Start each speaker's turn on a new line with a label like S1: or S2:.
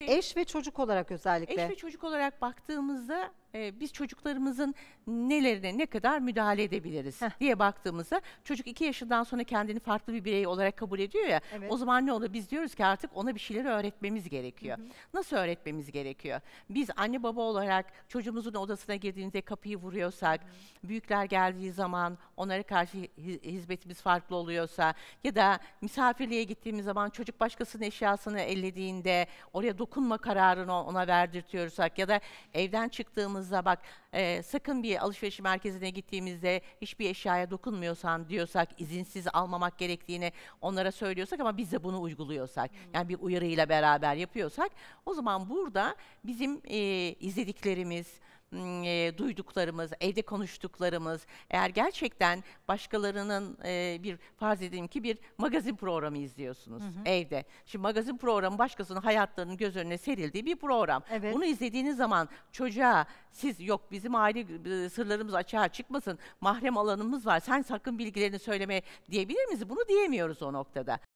S1: Eş ve çocuk olarak özellikle. Eş ve çocuk olarak baktığımızda e, biz çocuklarımızın nelerine ne kadar müdahale edebiliriz Heh. diye baktığımızda çocuk iki yaşından sonra kendini farklı bir birey olarak kabul ediyor ya evet. o zaman ne olur biz diyoruz ki artık ona bir şeyleri öğretmemiz gerekiyor. Hı hı. Nasıl öğretmemiz gerekiyor? Biz anne baba olarak çocuğumuzun odasına girdiğinde kapıyı vuruyorsak, hı. büyükler geldiği zaman onlara karşı hizmetimiz farklı oluyorsa ya da misafirliğe gittiğimiz zaman çocuk başkasının eşyasını ellediğinde oraya dokunma kararını ona verdirtiyorsak ya da evden çıktığımız aklımıza bak e, sakın bir alışveriş merkezine gittiğimizde hiçbir eşyaya dokunmuyorsan diyorsak, izinsiz almamak gerektiğini onlara söylüyorsak ama biz de bunu uyguluyorsak, hmm. yani bir uyarıyla beraber yapıyorsak o zaman burada bizim e, izlediklerimiz, e, duyduklarımız, evde konuştuklarımız, eğer gerçekten başkalarının e, bir farz edelim ki bir magazin programı izliyorsunuz hı hı. evde. Şimdi magazin programı başkasının hayatlarının göz önüne serildiği bir program. Evet. Bunu izlediğiniz zaman çocuğa siz yok bizim aile sırlarımız açığa çıkmasın, mahrem alanımız var, sen sakın bilgilerini söyleme diyebilir miyiz? Bunu
S2: diyemiyoruz o noktada.